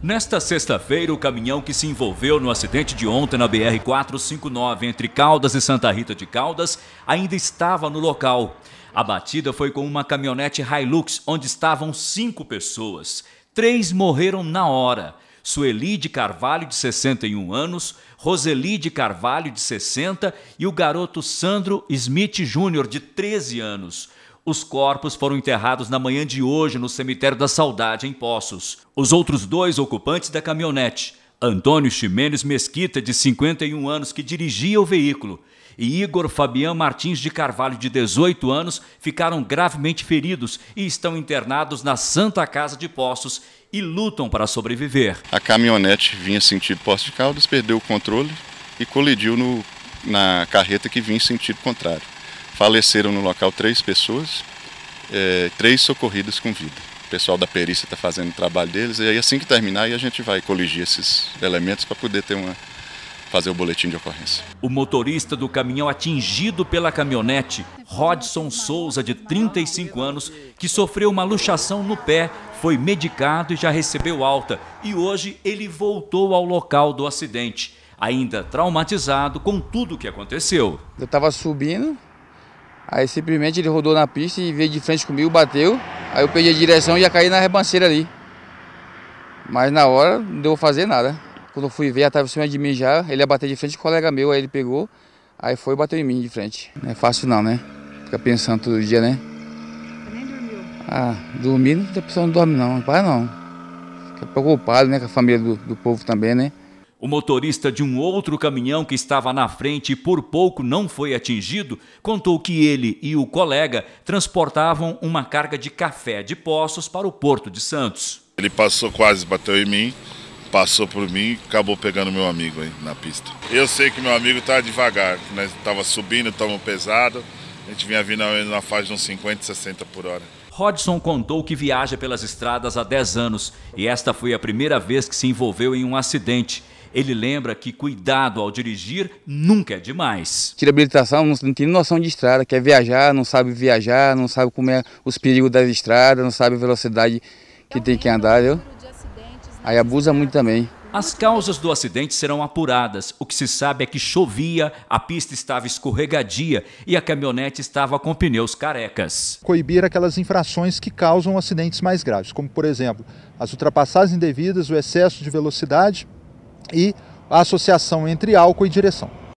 Nesta sexta-feira, o caminhão que se envolveu no acidente de ontem na BR-459 entre Caldas e Santa Rita de Caldas ainda estava no local. A batida foi com uma caminhonete Hilux, onde estavam cinco pessoas. Três morreram na hora. Sueli de Carvalho, de 61 anos, Roseli de Carvalho, de 60, e o garoto Sandro Smith Júnior, de 13 anos. Os corpos foram enterrados na manhã de hoje no cemitério da Saudade, em Poços. Os outros dois ocupantes da caminhonete, Antônio Ximenes Mesquita, de 51 anos, que dirigia o veículo, e Igor Fabian Martins de Carvalho, de 18 anos, ficaram gravemente feridos e estão internados na Santa Casa de Poços e lutam para sobreviver. A caminhonete vinha sentido Poços de Caldas, perdeu o controle e colidiu no, na carreta que vinha em sentido contrário. Faleceram no local três pessoas, é, três socorridas com vida. O pessoal da perícia está fazendo o trabalho deles, e aí assim que terminar aí a gente vai coligir esses elementos para poder ter uma, fazer o boletim de ocorrência. O motorista do caminhão atingido pela caminhonete, Rodson Souza, de 35 anos, que sofreu uma luxação no pé, foi medicado e já recebeu alta. E hoje ele voltou ao local do acidente, ainda traumatizado com tudo o que aconteceu. Eu estava subindo, Aí simplesmente ele rodou na pista e veio de frente comigo, bateu. Aí eu perdi a direção e ia cair na rebanceira ali. Mas na hora não deu fazer nada. Quando eu fui ver, estava em cima de mim já. Ele ia bater de frente com o colega meu, aí ele pegou. Aí foi e bateu em mim de frente. Não é fácil não, né? Fica pensando todo dia, né? Você nem dormiu? Ah, dormir, a pessoa não dorme não, para não. Fica preocupado, né, com a família do, do povo também, né? O motorista de um outro caminhão que estava na frente e por pouco não foi atingido contou que ele e o colega transportavam uma carga de café de poços para o Porto de Santos. Ele passou quase, bateu em mim, passou por mim e acabou pegando meu amigo aí na pista. Eu sei que meu amigo estava tá devagar, né? estava subindo, estava pesado, a gente vinha vindo na faixa de uns 50, 60 por hora. Rodson contou que viaja pelas estradas há 10 anos e esta foi a primeira vez que se envolveu em um acidente. Ele lembra que cuidado ao dirigir nunca é demais. Tira habilitação, não, tem noção de estrada, quer viajar, não sabe viajar, não sabe como é os perigos das estradas, não sabe a velocidade que tem que andar, viu? Aí abusa muito também. As causas do acidente serão apuradas. O que se sabe é que chovia, a pista estava escorregadia e a caminhonete estava com pneus carecas. Coibir aquelas infrações que causam acidentes mais graves, como, por exemplo, as ultrapassagens indevidas, o excesso de velocidade e a associação entre álcool e direção.